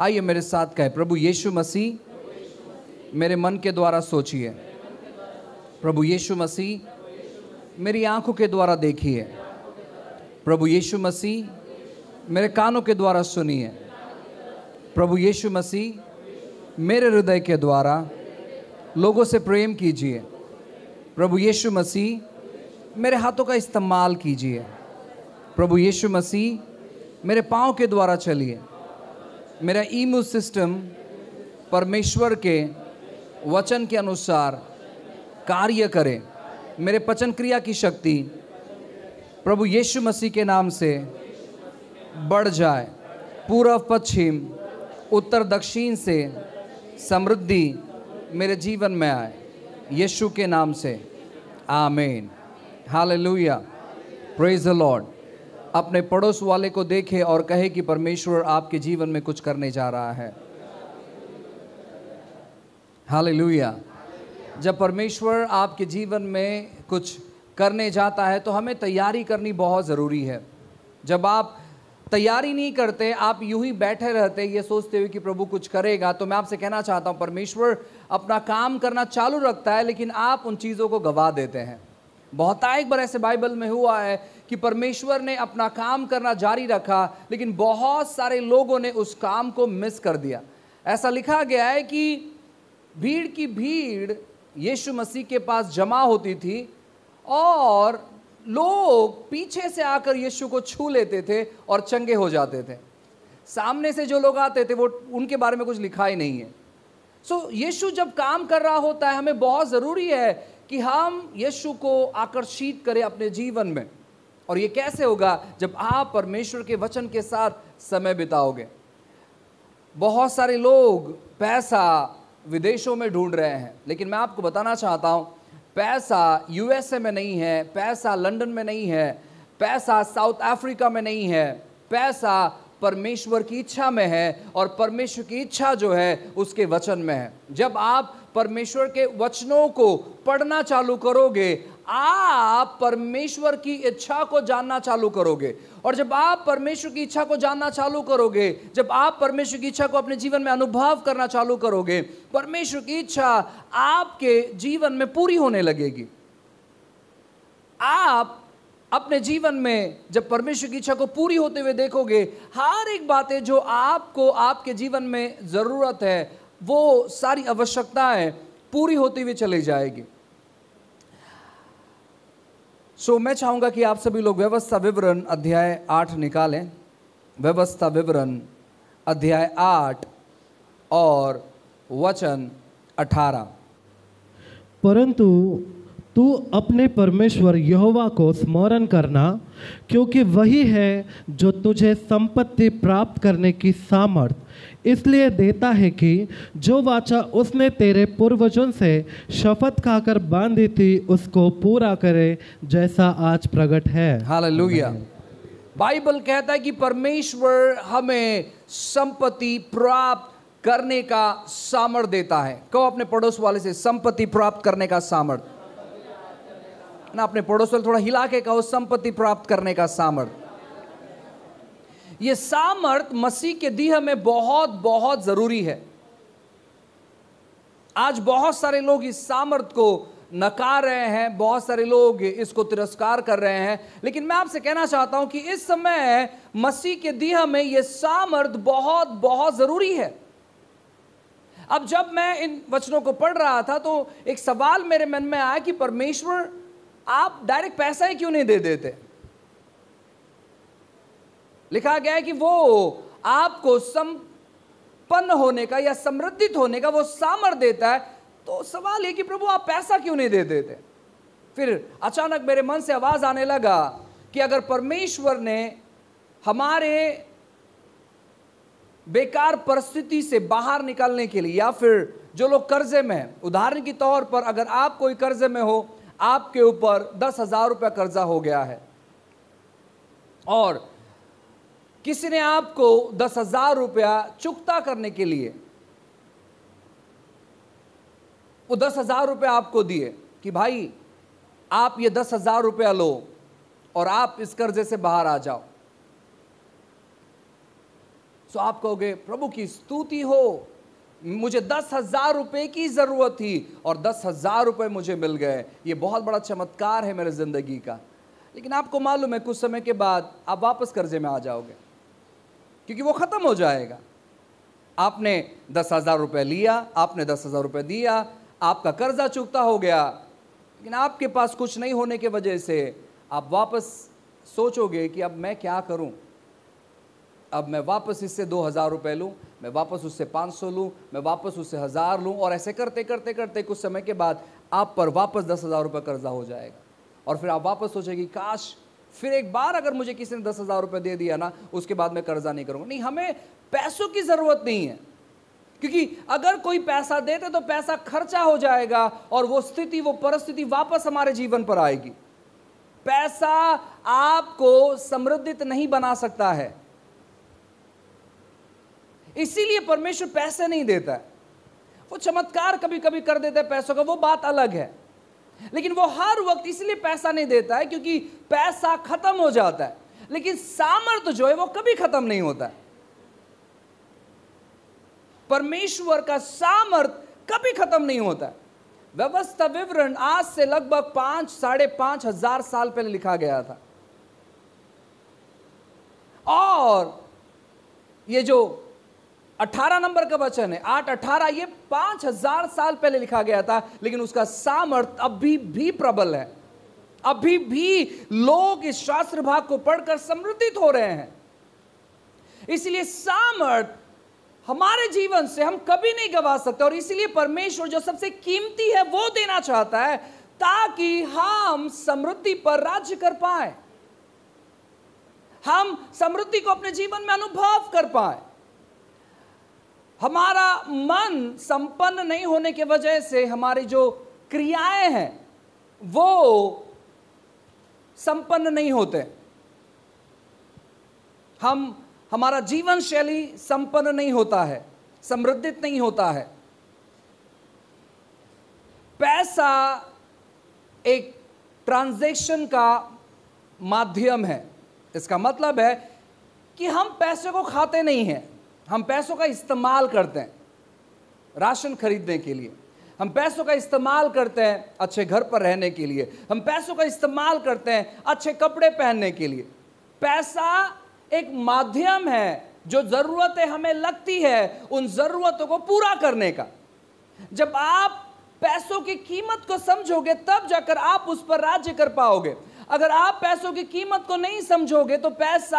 आइए मेरे साथ कहे प्रभु यीशु मसीह मेरे मन के द्वारा सोचिए प्रभु यीशु मसीह मेरी आंखों के द्वारा देखिए प्रभु यीशु मसीह मेरे कानों के द्वारा सुनिए प्रभु यीशु मसीह मेरे हृदय के द्वारा लोगों से प्रेम कीजिए प्रभु यीशु मसीह मेरे हाथों का इस्तेमाल कीजिए प्रभु यीशु मसीह मेरे पाँव के द्वारा चलिए मेरा इम्यून सिस्टम परमेश्वर के वचन के अनुसार कार्य करे मेरे पचन क्रिया की शक्ति प्रभु यीशु मसीह के नाम से बढ़ जाए पूर्व पश्चिम उत्तर दक्षिण से समृद्धि मेरे जीवन में आए यीशु के नाम से amen hallelujah praise the Lord अपने पड़ोस वाले को देखे और कहे कि परमेश्वर आपके जीवन में कुछ करने जा रहा है हालेलुया जब परमेश्वर आपके जीवन में कुछ करने जाता है तो हमें तैयारी करनी बहुत ज़रूरी है जब आप तैयारी नहीं करते आप यूं ही बैठे रहते ये सोचते हुए कि प्रभु कुछ करेगा तो मैं आपसे कहना चाहता हूँ परमेश्वर अपना काम करना चालू रखता है लेकिन आप उन चीज़ों को गवा देते हैं एक बार ऐसे बाइबल में हुआ है कि परमेश्वर ने अपना काम करना जारी रखा लेकिन बहुत सारे लोगों ने उस काम को मिस कर दिया ऐसा लिखा गया है कि भीड़ की भीड़ यीशु मसीह के पास जमा होती थी और लोग पीछे से आकर यीशु को छू लेते थे और चंगे हो जाते थे सामने से जो लोग आते थे वो उनके बारे में कुछ लिखा ही नहीं है सो so, यीशु जब काम कर रहा होता है हमें बहुत ज़रूरी है कि हम यीशु को आकर्षित करें अपने जीवन में और ये कैसे होगा जब आप परमेश्वर के वचन के साथ समय बिताओगे बहुत सारे लोग पैसा विदेशों में ढूंढ रहे हैं लेकिन मैं आपको बताना चाहता हूँ पैसा यूएसए में नहीं है पैसा लंदन में नहीं है पैसा साउथ अफ्रीका में नहीं है पैसा परमेश्वर की इच्छा में है और परमेश्वर की इच्छा जो है उसके वचन में है जब आप परमेश्वर के वचनों को पढ़ना चालू करोगे आप परमेश्वर की इच्छा को जानना चालू करोगे और जब आप परमेश्वर की इच्छा को जानना चालू करोगे जब आप परमेश्वर की इच्छा को अपने जीवन में अनुभव करना चालू करोगे परमेश्वर की इच्छा आपके जीवन में पूरी होने लगेगी आप अपने जीवन में जब परमेश्वर की इच्छा को पूरी होते हुए देखोगे हर एक बातें जो आपको आपके जीवन में ज़रूरत है वो सारी आवश्यकताएं पूरी होती हुई चली जाएगी सो so, मैं चाहूंगा कि आप सभी लोग व्यवस्था विवरण अध्याय आठ निकालें व्यवस्था विवरण अध्याय आठ और वचन अठारह परंतु तू अपने परमेश्वर यहोवा को स्मरण करना क्योंकि वही है जो तुझे संपत्ति प्राप्त करने की सामर्थ इसलिए देता है कि जो वाचा उसने तेरे पूर्वजों से शपथ खाकर बांधी थी उसको पूरा करे जैसा आज प्रकट है हालेलुया बाइबल कहता है कि परमेश्वर हमें संपत्ति प्राप्त करने का सामर्थ देता है कहो अपने पड़ोस वाले से संपत्ति प्राप्त करने का सामर्थ ना अपने पड़ोस थोड़ा हिला के कहो संपत्ति प्राप्त करने का सामर्थ ये सामर्थ मसीह के दीह में बहुत बहुत जरूरी है आज बहुत सारे लोग इस सामर्थ को नकार रहे हैं बहुत सारे लोग इसको तिरस्कार कर रहे हैं लेकिन मैं आपसे कहना चाहता हूं कि इस समय मसीह के दीह में यह सामर्थ बहुत बहुत जरूरी है अब जब मैं इन वचनों को पढ़ रहा था तो एक सवाल मेरे मन में आया कि परमेश्वर आप डायरेक्ट पैसा ही क्यों नहीं दे देते लिखा गया है कि वो आपको संपन्न होने का या समृद्धित होने का वो सामर देता है तो सवाल है कि प्रभु आप पैसा क्यों नहीं दे देते फिर अचानक मेरे मन से आवाज आने लगा कि अगर परमेश्वर ने हमारे बेकार परिस्थिति से बाहर निकलने के लिए या फिर जो लोग कर्जे में उदाहरण के तौर पर अगर आप कोई कर्जे में हो आपके ऊपर दस हज़ार रुपया कर्जा हो गया है और किसी ने आपको दस हज़ार रुपया चुकता करने के लिए वो दस हज़ार रुपया आपको दिए कि भाई आप ये दस हज़ार रुपया लो और आप इस कर्जे से बाहर आ जाओ सो आप कहोगे प्रभु की स्तुति हो मुझे दस हज़ार रुपए की ज़रूरत थी और दस हज़ार रुपये मुझे मिल गए ये बहुत बड़ा चमत्कार है मेरे ज़िंदगी का लेकिन आपको मालूम है कुछ समय के बाद आप वापस कर्जे में आ जाओगे क्योंकि वो ख़त्म हो जाएगा आपने दस हज़ार रुपये लिया आपने दस हज़ार रुपए दिया आपका कर्जा चुकता हो गया लेकिन आपके पास कुछ नहीं होने की वजह से आप वापस सोचोगे कि अब मैं क्या करूं अब मैं वापस इससे दो हज़ार रुपए लूं मैं वापस उससे 500 लूँ मैं वापस उससे हज़ार लूँ और ऐसे करते करते करते कुछ समय के बाद आप पर वापस दस हज़ार रुपये कर्जा हो जाएगा और फिर आप वापस सोचेगी काश फिर एक बार अगर मुझे किसी ने दस हज़ार रुपये दे दिया ना उसके बाद मैं कर्जा नहीं करूँगा नहीं हमें पैसों की ज़रूरत नहीं है क्योंकि अगर कोई पैसा देते तो पैसा खर्चा हो जाएगा और वो स्थिति वो परिस्थिति वापस हमारे जीवन पर आएगी पैसा आपको समृद्धित नहीं बना सकता है इसीलिए परमेश्वर पैसे नहीं देता है वो चमत्कार कभी कभी कर देता है पैसों का वो बात अलग है लेकिन वो हर वक्त इसलिए पैसा नहीं देता है क्योंकि पैसा खत्म हो जाता है लेकिन सामर्थ्य जो है वो कभी खत्म नहीं होता परमेश्वर का सामर्थ कभी खत्म नहीं होता है व्यवस्था विवरण आज से लगभग पांच साढ़े पांच हजार साल पहले लिखा गया था और ये जो 18 नंबर का वचन है आठ अठारह ये पांच हजार साल पहले लिखा गया था लेकिन उसका सामर्थ अभी भी प्रबल है अभी भी लोग इस शास्त्र भाग को पढ़कर समृद्धित हो रहे हैं इसलिए सामर्थ हमारे जीवन से हम कभी नहीं गवा सकते और इसलिए परमेश्वर जो सबसे कीमती है वो देना चाहता है ताकि हम समृद्धि पर राज्य कर पाए हम समृद्धि को अपने जीवन में अनुभव कर पाए हमारा मन संपन्न नहीं होने के वजह से हमारी जो क्रियाएं हैं वो संपन्न नहीं होते हम हमारा जीवन शैली संपन्न नहीं होता है समृद्धित नहीं होता है पैसा एक ट्रांजैक्शन का माध्यम है इसका मतलब है कि हम पैसे को खाते नहीं हैं हम पैसों का इस्तेमाल करते हैं राशन खरीदने के लिए हम पैसों का इस्तेमाल करते हैं अच्छे घर पर रहने के लिए हम पैसों का इस्तेमाल करते हैं अच्छे कपड़े पहनने के लिए पैसा एक माध्यम है जो ज़रूरतें हमें लगती है उन ज़रूरतों को पूरा करने का जब आप पैसों की कीमत को समझोगे तब जाकर आप उस पर राज्य कर पाओगे अगर आप पैसों की कीमत को नहीं समझोगे तो पैसा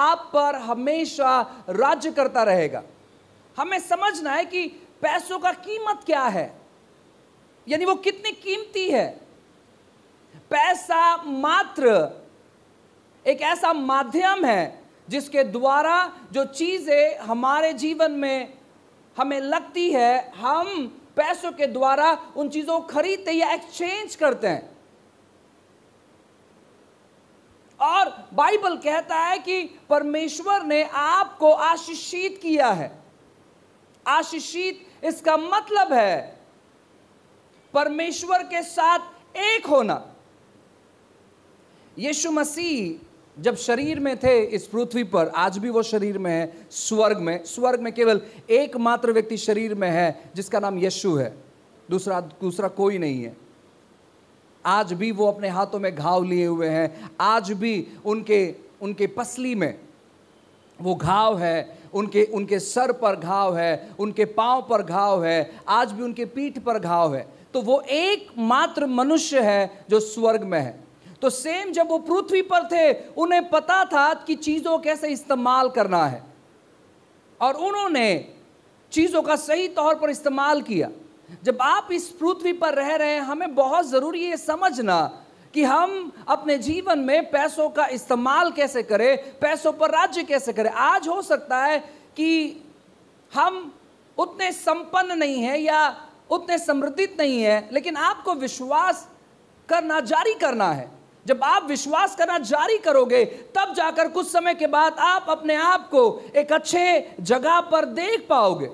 आप पर हमेशा राज्य करता रहेगा हमें समझना है कि पैसों का कीमत क्या है यानी वो कितनी कीमती है पैसा मात्र एक ऐसा माध्यम है जिसके द्वारा जो चीज़ें हमारे जीवन में हमें लगती है हम पैसों के द्वारा उन चीज़ों को खरीदते या एक्सचेंज करते हैं और बाइबल कहता है कि परमेश्वर ने आपको आशीषित किया है आशीषित इसका मतलब है परमेश्वर के साथ एक होना यीशु मसीह जब शरीर में थे इस पृथ्वी पर आज भी वो शरीर में है स्वर्ग में स्वर्ग में केवल एकमात्र व्यक्ति शरीर में है जिसका नाम यीशु है दूसरा दूसरा कोई नहीं है आज भी वो अपने हाथों में घाव लिए हुए हैं आज भी उनके उनके पसली में वो घाव है उनके उनके सर पर घाव है उनके पाँव पर घाव है आज भी उनके पीठ पर घाव है तो वो एकमात्र मनुष्य है जो स्वर्ग में है तो सेम जब वो पृथ्वी पर थे उन्हें पता था कि चीज़ों कैसे इस्तेमाल करना है और उन्होंने चीज़ों का सही तौर पर इस्तेमाल किया जब आप इस पृथ्वी पर रह रहे हैं हमें बहुत ज़रूरी है समझना कि हम अपने जीवन में पैसों का इस्तेमाल कैसे करें पैसों पर राज्य कैसे करें आज हो सकता है कि हम उतने संपन्न नहीं हैं या उतने समृद्धित नहीं है लेकिन आपको विश्वास करना जारी करना है जब आप विश्वास करना जारी करोगे तब जाकर कुछ समय के बाद आप अपने आप को एक अच्छे जगह पर देख पाओगे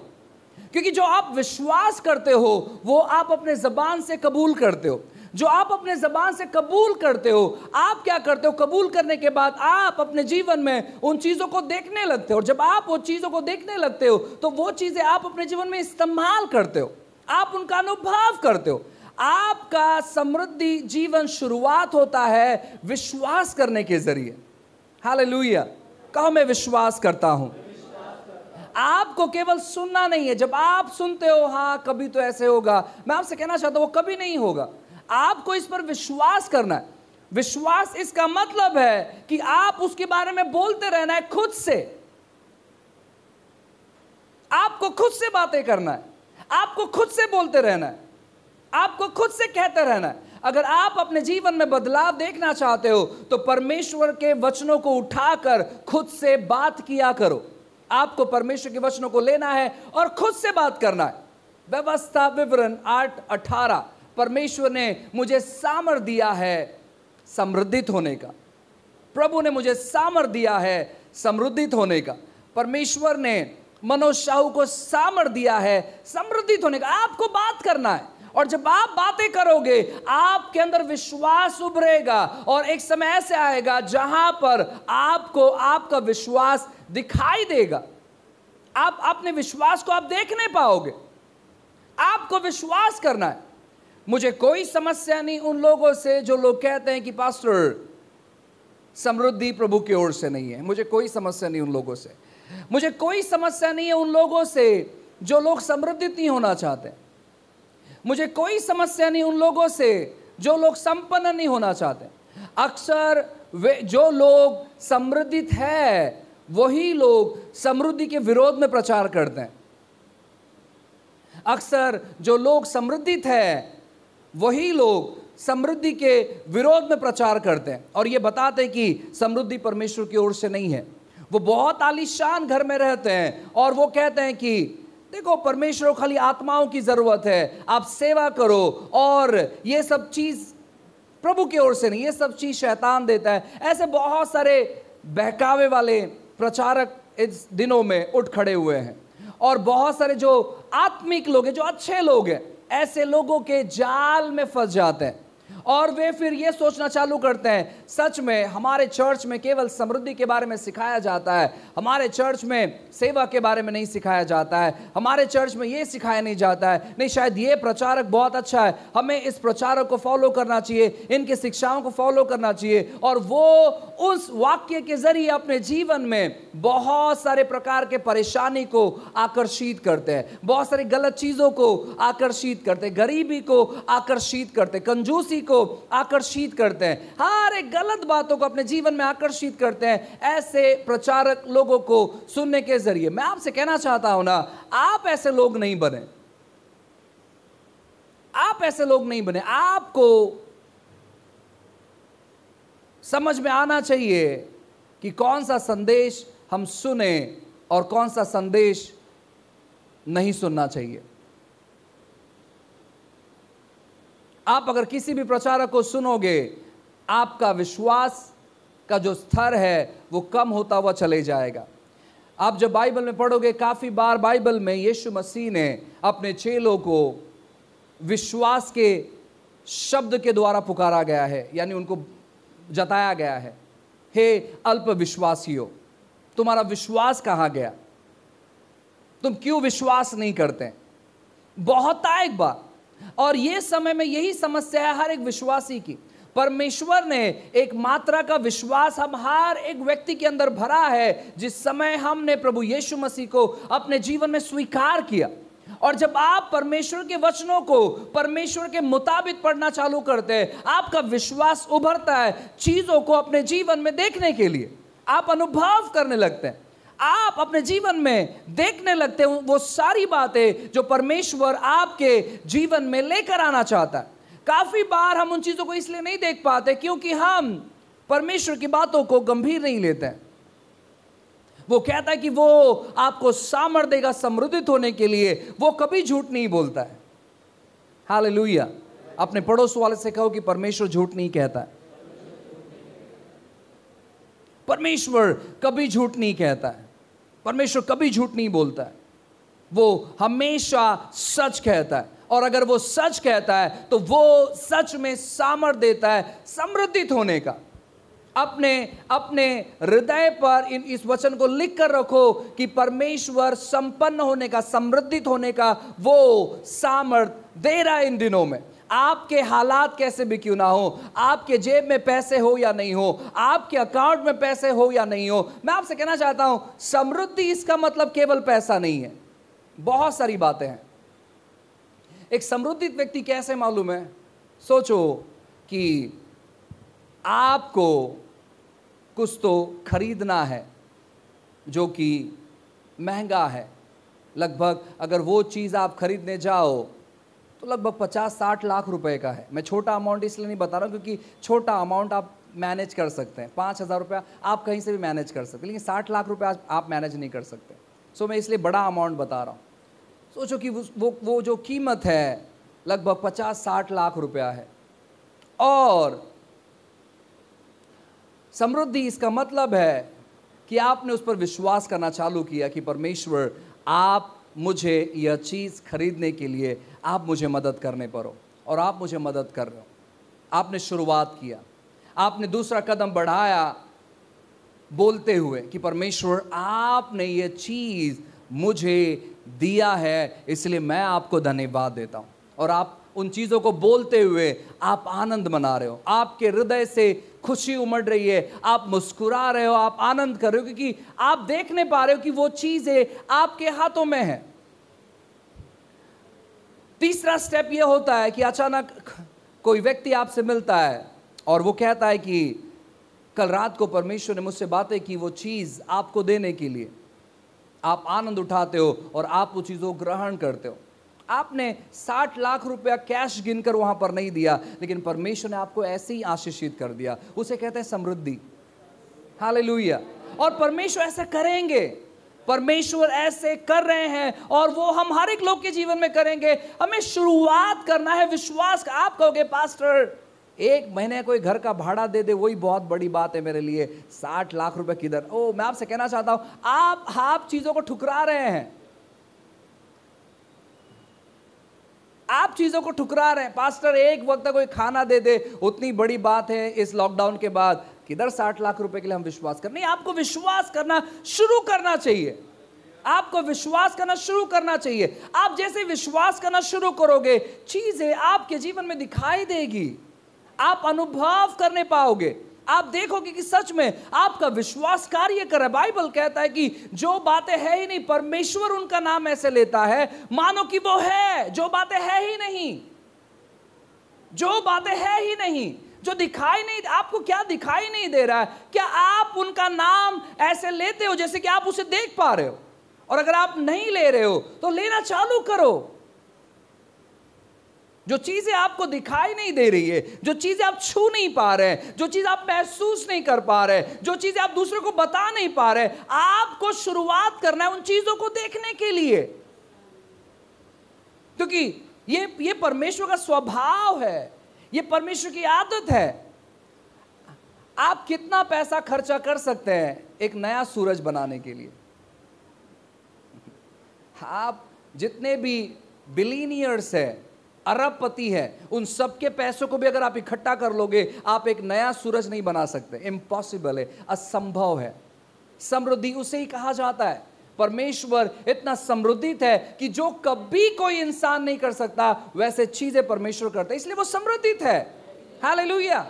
क्योंकि जो आप विश्वास करते हो वो आप अपने जबान से कबूल करते हो जो आप अपने जबान से कबूल करते हो आप क्या करते हो कबूल करने के बाद आप अपने जीवन में उन चीज़ों को देखने लगते हो और जब आप वो चीज़ों को देखने लगते हो तो वो चीज़ें आप अपने जीवन में इस्तेमाल करते हो आप उनका अनुभव करते हो आपका समृद्धि जीवन शुरुआत होता है विश्वास करने के जरिए हालेलुया कहो मैं विश्वास करता हूं आपको केवल सुनना नहीं है जब आप सुनते हो हाँ कभी तो ऐसे होगा मैं आपसे कहना चाहता हूं वो कभी नहीं होगा आपको इस पर विश्वास करना है विश्वास इसका मतलब है कि आप उसके बारे में बोलते रहना है खुद से आपको खुद से बातें करना है आपको खुद से बोलते रहना है आपको खुद से कहते रहना है अगर आप अपने जीवन में बदलाव देखना चाहते हो तो परमेश्वर के वचनों को उठाकर खुद से बात किया करो आपको परमेश्वर के वचनों को लेना है और खुद से बात करना है व्यवस्था विवरण आठ अठारह परमेश्वर ने मुझे सामर दिया है समृद्धित होने का प्रभु ने मुझे सामर दिया है समृद्धित होने का परमेश्वर ने मनोज साहू को सामर दिया है समृद्धित होने का आपको बात करना है और जब आप बातें करोगे आपके अंदर विश्वास उभरेगा और एक समय ऐसे आएगा जहां पर आपको आपका विश्वास दिखाई देगा आप अपने विश्वास को आप देख नहीं पाओगे आपको विश्वास करना है मुझे कोई समस्या नहीं उन लोगों से जो लोग कहते हैं कि पास्टर समृद्धि प्रभु की ओर से नहीं है मुझे कोई समस्या नहीं उन लोगों से मुझे कोई समस्या नहीं है उन लोगों से जो लोग समृद्धित नहीं होना चाहते मुझे कोई समस्या नहीं उन लोगों से जो लोग संपन्न नहीं होना चाहते अक्सर वे जो लोग समृद्धित है वही लोग समृद्धि के विरोध में प्रचार करते हैं अक्सर जो लोग समृद्धि थे वही लोग समृद्धि के विरोध में प्रचार करते हैं और ये बताते हैं कि समृद्धि परमेश्वर की ओर से नहीं है वो बहुत आलिशान घर में रहते हैं और वो कहते हैं कि देखो परमेश्वर को खाली आत्माओं की ज़रूरत है आप सेवा करो और ये सब चीज़ प्रभु की ओर से नहीं ये सब चीज़ शैतान देता है ऐसे बहुत सारे बहकावे वाले प्रचारक इस दिनों में उठ खड़े हुए हैं और बहुत सारे जो आत्मिक लोग हैं जो अच्छे लोग हैं ऐसे लोगों के जाल में फंस जाते हैं और वे फिर ये सोचना चालू करते हैं सच में हमारे चर्च में केवल समृद्धि के बारे में सिखाया जाता है हमारे चर्च में सेवा के बारे में नहीं सिखाया जाता है हमारे चर्च में ये सिखाया नहीं जाता है नहीं शायद ये प्रचारक बहुत अच्छा है हमें इस प्रचारक को फॉलो करना चाहिए इनकी शिक्षाओं को फॉलो करना चाहिए और वो उस वाक्य के जरिए अपने जीवन में बहुत सारे प्रकार के परेशानी को आकर्षित करते हैं बहुत सारी गलत चीज़ों को आकर्षित करते गरीबी को आकर्षित करते कंजूसी को को आकर्षित करते हैं हर एक गलत बातों को अपने जीवन में आकर्षित करते हैं ऐसे प्रचारक लोगों को सुनने के जरिए मैं आपसे कहना चाहता हूं ना आप ऐसे लोग नहीं बने आप ऐसे लोग नहीं बने आपको समझ में आना चाहिए कि कौन सा संदेश हम सुने और कौन सा संदेश नहीं सुनना चाहिए आप अगर किसी भी प्रचारक को सुनोगे आपका विश्वास का जो स्तर है वो कम होता हुआ चले जाएगा आप जब बाइबल में पढ़ोगे काफ़ी बार बाइबल में यीशु मसीह ने अपने चेलों को विश्वास के शब्द के द्वारा पुकारा गया है यानी उनको जताया गया है हे अल्प विश्वासियों तुम्हारा विश्वास कहाँ गया तुम क्यों विश्वास नहीं करते बहुत एक बार और ये समय में यही समस्या है हर एक विश्वासी की परमेश्वर ने एक मात्रा का विश्वास हम हर एक व्यक्ति के अंदर भरा है जिस समय हमने प्रभु यीशु मसीह को अपने जीवन में स्वीकार किया और जब आप परमेश्वर के वचनों को परमेश्वर के मुताबिक पढ़ना चालू करते हैं आपका विश्वास उभरता है चीज़ों को अपने जीवन में देखने के लिए आप अनुभव करने लगते हैं आप अपने जीवन में देखने लगते हो वो सारी बातें जो परमेश्वर आपके जीवन में लेकर आना चाहता है काफ़ी बार हम उन चीज़ों को इसलिए नहीं देख पाते क्योंकि हम परमेश्वर की बातों को गंभीर नहीं लेते हैं वो कहता है कि वो आपको सामर्थ देगा समृद्धित होने के लिए वो कभी झूठ नहीं बोलता है हाल लुहिया अपने पड़ोस वाले से कहो कि परमेश्वर झूठ नहीं कहता है परमेश्वर कभी झूठ नहीं कहता है परमेश्वर कभी झूठ नहीं बोलता है वो हमेशा सच कहता है और अगर वो सच कहता है तो वो सच में सामर्थ देता है समृद्धित होने का अपने अपने हृदय पर इन इस वचन को लिख कर रखो कि परमेश्वर संपन्न होने का समृद्धित होने का वो सामर्थ दे रहा है इन दिनों में आपके हालात कैसे भी क्यों ना हो आपके जेब में पैसे हो या नहीं हो आपके अकाउंट में पैसे हो या नहीं हो मैं आपसे कहना चाहता हूं समृद्धि इसका मतलब केवल पैसा नहीं है बहुत सारी बातें हैं एक समृद्धित व्यक्ति कैसे मालूम है सोचो कि आपको कुछ तो खरीदना है जो कि महंगा है लगभग अगर वो चीज़ आप खरीदने जाओ तो लगभग पचास साठ लाख रुपए का है मैं छोटा अमाउंट इसलिए नहीं बता रहा हूँ क्योंकि छोटा अमाउंट आप मैनेज कर सकते हैं पाँच हज़ार रुपया आप कहीं से भी मैनेज कर सकते हैं लेकिन साठ लाख रुपया आप मैनेज नहीं कर सकते सो मैं इसलिए बड़ा अमाउंट बता रहा हूँ सोचो कि वो वो जो कीमत है लगभग पचास साठ लाख रुपया है और समृद्धि इसका मतलब है कि आपने उस पर विश्वास करना चालू किया कि परमेश्वर आप मुझे यह चीज़ खरीदने के लिए आप मुझे मदद करने पर हो और आप मुझे मदद कर रहे हो आपने शुरुआत किया आपने दूसरा कदम बढ़ाया बोलते हुए कि परमेश्वर आपने ये चीज़ मुझे दिया है इसलिए मैं आपको धन्यवाद देता हूँ और आप उन चीज़ों को बोलते हुए आप आनंद मना रहे हो आपके हृदय से खुशी उमड़ रही है आप मुस्कुरा रहे हो आप आनंद कर रहे हो क्योंकि आप देखने पा रहे हो कि वो चीज़ें आपके हाथों में है तीसरा स्टेप ये होता है कि अचानक कोई व्यक्ति आपसे मिलता है और वो कहता है कि कल रात को परमेश्वर ने मुझसे बातें की वो चीज़ आपको देने के लिए आप आनंद उठाते हो और आप वो चीज़ों को ग्रहण करते हो आपने 60 लाख रुपया कैश गिनकर वहां पर नहीं दिया लेकिन परमेश्वर ने आपको ऐसे ही आशीषित कर दिया उसे कहते हैं समृद्धि हाल और परमेश्वर ऐसे करेंगे परमेश्वर ऐसे कर रहे हैं और वो हम हर एक लोग के जीवन में करेंगे हमें शुरुआत करना है विश्वास का आप कहोगे पास्टर एक महीने कोई घर का भाड़ा दे दे वही बहुत बड़ी बात है मेरे लिए साठ लाख रुपए किधर ओ मैं आपसे कहना चाहता हूं आप आप चीज़ों को ठुकरा रहे हैं आप चीज़ों को ठुकरा रहे हैं पास्टर एक वक्त कोई खाना दे दे उतनी बड़ी बात है इस लॉकडाउन के बाद किधर साठ लाख रुपए के लिए हम विश्वास कर नहीं आपको विश्वास करना शुरू करना चाहिए आपको विश्वास करना शुरू करना चाहिए आप जैसे विश्वास करना शुरू करोगे चीज़ें आपके जीवन में दिखाई देगी आप अनुभव करने पाओगे आप देखोगे कि सच में आपका विश्वास कार्य कर बाइबल कहता है कि जो बातें है ही नहीं परमेश्वर उनका नाम ऐसे लेता है मानो कि वो है जो बातें है ही नहीं जो बातें है ही नहीं जो दिखाई नहीं आपको क्या दिखाई नहीं दे रहा है क्या आप उनका नाम ऐसे लेते हो जैसे कि आप उसे देख पा रहे हो और अगर आप नहीं ले रहे हो तो लेना चालू करो जो चीज़ें आपको दिखाई नहीं दे रही है जो चीज़ें आप छू नहीं पा रहे हैं जो चीज़ आप महसूस नहीं कर पा रहे जो चीज़ें आप दूसरे को बता नहीं पा रहे आपको शुरुआत करना है उन चीज़ों को देखने के लिए क्योंकि ये ये परमेश्वर का स्वभाव है ये परमेश्वर की आदत है आप कितना पैसा खर्चा कर सकते हैं एक नया सूरज बनाने के लिए आप जितने भी बिलीनियर्स हैं अरबपति है उन सबके पैसों को भी अगर आप इकट्ठा कर लोगे आप एक नया सूरज नहीं बना सकते इम्पॉसिबल है असंभव है समृद्धि उसे ही कहा जाता है परमेश्वर इतना समृद्धित है कि जो कभी कोई इंसान नहीं कर सकता वैसे चीजें परमेश्वर करते इसलिए वो समृद्धित है हालेलुया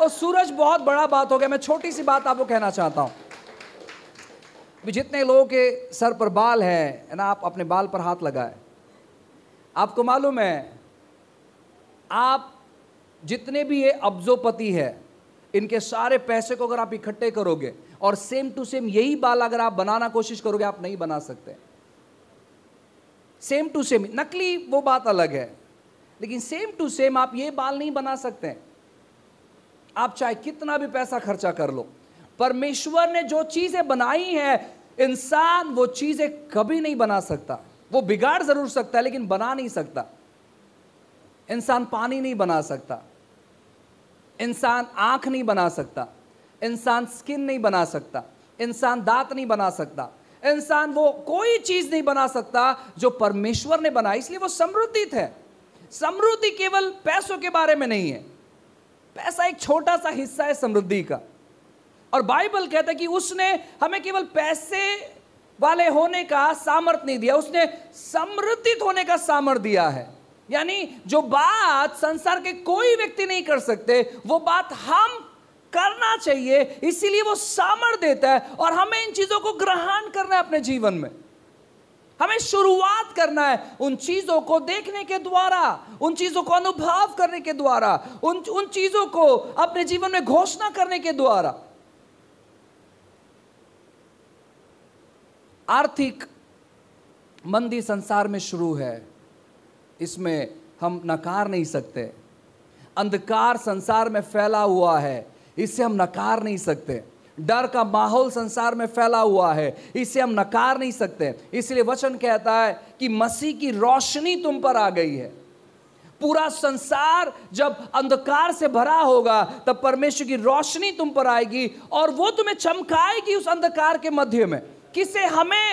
और सूरज बहुत बड़ा बात हो गया मैं छोटी सी बात आपको कहना चाहता हूं जितने लोगों के सर पर बाल है ना आप अपने बाल पर हाथ लगाए आपको मालूम है आप जितने भी ये अब्जोपति है इनके सारे पैसे को अगर आप इकट्ठे करोगे और सेम टू सेम यही बाल अगर आप बनाना कोशिश करोगे आप नहीं बना सकते सेम टू सेम नकली वो बात अलग है लेकिन सेम टू सेम आप ये बाल नहीं बना सकते आप चाहे कितना भी पैसा खर्चा कर लो परमेश्वर ने जो चीजें बनाई है इंसान वो चीजें कभी नहीं बना सकता वो बिगाड़ जरूर सकता है लेकिन बना नहीं सकता इंसान पानी नहीं बना सकता इंसान आँख नहीं बना सकता इंसान स्किन नहीं बना सकता इंसान दांत नहीं बना सकता इंसान वो कोई चीज़ नहीं बना सकता जो परमेश्वर ने बनाई इसलिए वो समृद्धि है समृद्धि केवल पैसों के बारे में नहीं है पैसा एक छोटा सा हिस्सा है समृद्धि का और बाइबल कहता है कि उसने हमें केवल पैसे वाले होने का सामर्थ नहीं दिया उसने समृद्धित होने का सामर्थ दिया है यानी जो बात संसार के कोई व्यक्ति नहीं कर सकते वो बात हम करना चाहिए इसीलिए वो सामर्थ देता है और हमें इन चीजों को ग्रहण करना है अपने जीवन में हमें शुरुआत करना है उन चीज़ों को देखने के द्वारा उन चीज़ों को अनुभव करने के द्वारा उन उन चीज़ों को अपने जीवन में घोषणा करने के द्वारा आर्थिक मंदी संसार में शुरू है इसमें हम नकार नहीं सकते अंधकार संसार में फैला हुआ है इससे हम नकार नहीं सकते डर का माहौल संसार में फैला हुआ है इसे हम नकार नहीं सकते इसलिए वचन कहता है कि मसीह की रोशनी तुम पर आ गई है पूरा संसार जब अंधकार से भरा होगा तब परमेश्वर की रोशनी तुम पर आएगी और वो तुम्हें चमकाएगी उस अंधकार के मध्य में किसे हमें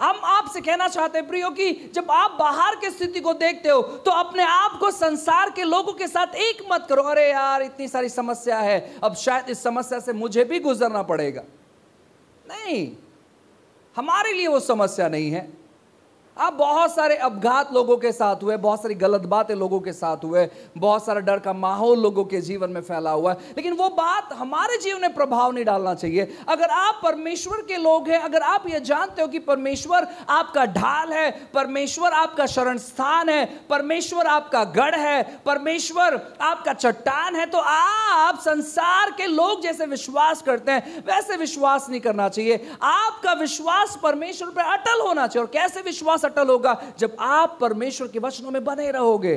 हम आपसे कहना चाहते हैं प्रियो कि जब आप बाहर की स्थिति को देखते हो तो अपने आप को संसार के लोगों के साथ एक मत करो अरे यार इतनी सारी समस्या है अब शायद इस समस्या से मुझे भी गुजरना पड़ेगा नहीं हमारे लिए वो समस्या नहीं है अब बहुत सारे अपघात लोगों के साथ हुए बहुत सारी गलत बातें लोगों के साथ हुए बहुत सारा डर का माहौल लोगों के जीवन में फैला हुआ है लेकिन वो बात हमारे जीवन में प्रभाव नहीं डालना चाहिए अगर आप परमेश्वर के लोग हैं अगर आप ये जानते हो कि परमेश्वर आपका ढाल है परमेश्वर आपका शरण स्थान है परमेश्वर आपका गढ़ है परमेश्वर आपका चट्टान है तो आप संसार के लोग जैसे विश्वास करते हैं वैसे विश्वास नहीं करना चाहिए आपका विश्वास परमेश्वर पर अटल होना चाहिए और कैसे विश्वास सटल होगा जब आप परमेश्वर के वचनों में बने रहोगे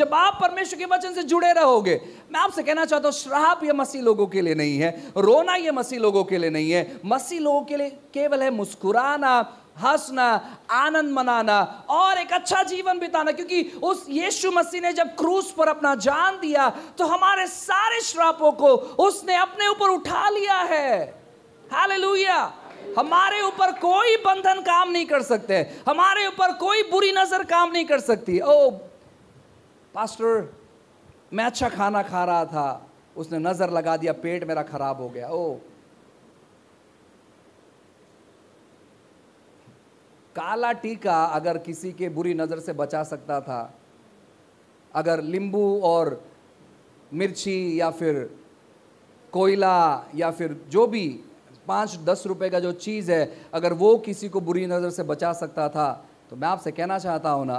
जब आप परमेश्वर के वचन से जुड़े रहोगे मैं आपसे कहना चाहता हूं श्राप यह मसीह लोगों के लिए नहीं है रोना यह मसीह लोगों के लिए नहीं है मसीह लोगों के लिए केवल है मुस्कुराना हंसना आनंद मनाना और एक अच्छा जीवन बिताना क्योंकि उस यीशु मसीह ने जब क्रूस पर अपना जान दिया तो हमारे सारे श्रापों को उसने अपने ऊपर उठा लिया है हालेलुया हमारे ऊपर कोई बंधन काम नहीं कर सकते हमारे ऊपर कोई बुरी नज़र काम नहीं कर सकती ओ पास्टर मैं अच्छा खाना खा रहा था उसने नज़र लगा दिया पेट मेरा ख़राब हो गया ओ काला टीका अगर किसी के बुरी नज़र से बचा सकता था अगर लींबू और मिर्ची या फिर कोयला या फिर जो भी पाँच दस रुपए का जो चीज़ है अगर वो किसी को बुरी नज़र से बचा सकता था तो मैं आपसे कहना चाहता हूँ ना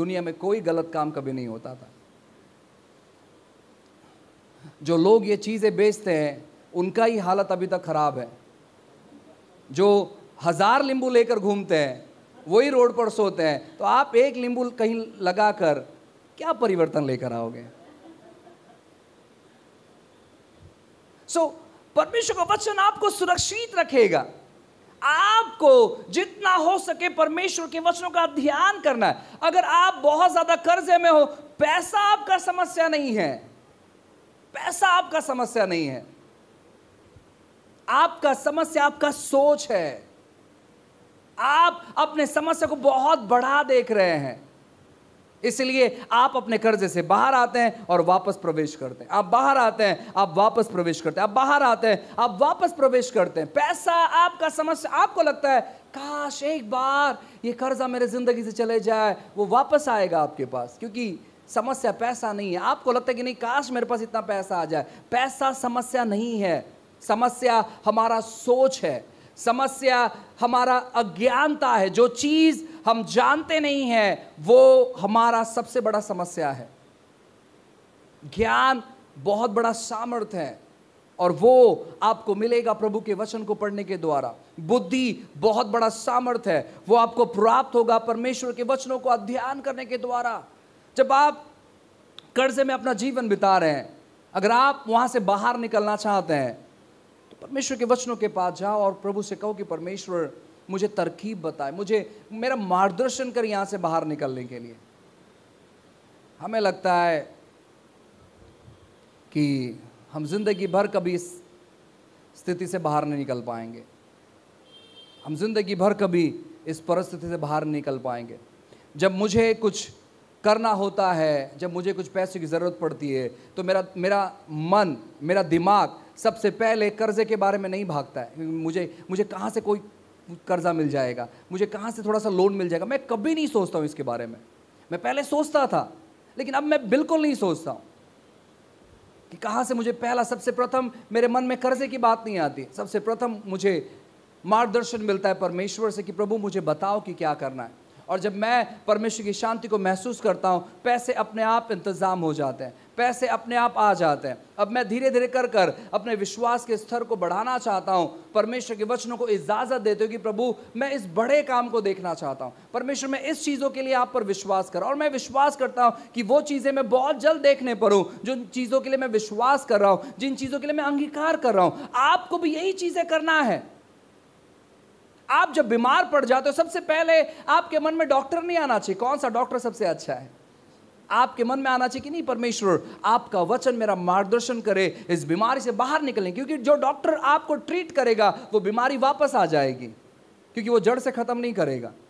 दुनिया में कोई गलत काम कभी नहीं होता था जो लोग ये चीज़ें बेचते हैं उनका ही हालत अभी तक ख़राब है जो हज़ार लींबू लेकर घूमते हैं वही रोड पर सोते हैं तो आप एक लींबू कहीं लगा कर क्या परिवर्तन लेकर आओगे सो so, परमेश्वर का वचन आपको सुरक्षित रखेगा आपको जितना हो सके परमेश्वर के वचनों का ध्यान करना है अगर आप बहुत ज्यादा कर्जे में हो पैसा आपका समस्या नहीं है पैसा आपका समस्या नहीं है आपका समस्या आपका सोच है आप अपने समस्या को बहुत बढ़ा देख रहे हैं इसलिए आप अपने कर्जे से बाहर आते हैं और वापस प्रवेश करते हैं आप बाहर आते हैं आप वापस प्रवेश करते हैं आप बाहर आते हैं आप वापस प्रवेश करते हैं पैसा आपका समस्या आपको लगता है काश एक बार ये कर्जा मेरे ज़िंदगी से चले जाए वो वापस आएगा आपके पास क्योंकि समस्या पैसा नहीं है आपको लगता है कि नहीं काश मेरे पास इतना पैसा आ जाए पैसा समस्या नहीं है समस्या हमारा सोच है समस्या हमारा अज्ञानता है जो चीज़ हम जानते नहीं हैं वो हमारा सबसे बड़ा समस्या है ज्ञान बहुत बड़ा सामर्थ्य है और वो आपको मिलेगा प्रभु के वचन को पढ़ने के द्वारा बुद्धि बहुत बड़ा सामर्थ्य है वो आपको प्राप्त होगा परमेश्वर के वचनों को अध्ययन करने के द्वारा जब आप कर्जे में अपना जीवन बिता रहे हैं अगर आप वहाँ से बाहर निकलना चाहते हैं परमेश्वर के वचनों के पास जाओ और प्रभु से कहो कि परमेश्वर मुझे तरकीब बताए मुझे मेरा मार्गदर्शन कर यहाँ से बाहर निकलने के लिए हमें लगता है कि हम जिंदगी भर कभी इस स्थिति से बाहर नहीं निकल पाएंगे हम जिंदगी भर कभी इस परिस्थिति से बाहर नहीं निकल पाएंगे जब मुझे कुछ करना होता है जब मुझे कुछ पैसे की ज़रूरत पड़ती है तो मेरा मेरा मन मेरा दिमाग सबसे पहले कर्ज़े के बारे में नहीं भागता है मुझे मुझे कहाँ से कोई कर्ज़ा मिल जाएगा मुझे कहाँ से थोड़ा सा लोन मिल जाएगा मैं कभी नहीं सोचता हूँ इसके बारे में मैं पहले सोचता था लेकिन अब मैं बिल्कुल नहीं सोचता हूँ कि कहाँ से मुझे पहला सबसे प्रथम मेरे मन में कर्ज़े की बात नहीं आती सबसे प्रथम मुझे मार्गदर्शन मिलता है परमेश्वर से कि प्रभु मुझे बताओ कि क्या करना है और जब मैं परमेश्वर की शांति को महसूस करता हूँ पैसे अपने आप इंतज़ाम हो जाते हैं पैसे अपने आप आ जाते हैं अब मैं धीरे धीरे कर कर अपने विश्वास के स्तर को बढ़ाना चाहता हूँ परमेश्वर के वचनों को इजाज़त देते हो कि प्रभु मैं इस बड़े काम को देखना चाहता हूँ परमेश्वर मैं इस चीज़ों के लिए आप पर विश्वास कर और मैं विश्वास करता हूँ कि वो चीज़ें मैं बहुत जल्द देखने पर हूँ जिन चीज़ों के लिए मैं विश्वास कर रहा हूँ जिन चीज़ों के लिए मैं अंगीकार कर रहा हूँ आपको भी यही चीज़ें करना है आप जब बीमार पड़ जाते हो सबसे पहले आपके मन में डॉक्टर नहीं आना चाहिए कौन सा डॉक्टर सबसे अच्छा है आपके मन में आना चाहिए कि नहीं परमेश्वर आपका वचन मेरा मार्गदर्शन करे इस बीमारी से बाहर निकले क्योंकि जो डॉक्टर आपको ट्रीट करेगा वो बीमारी वापस आ जाएगी क्योंकि वो जड़ से ख़त्म नहीं करेगा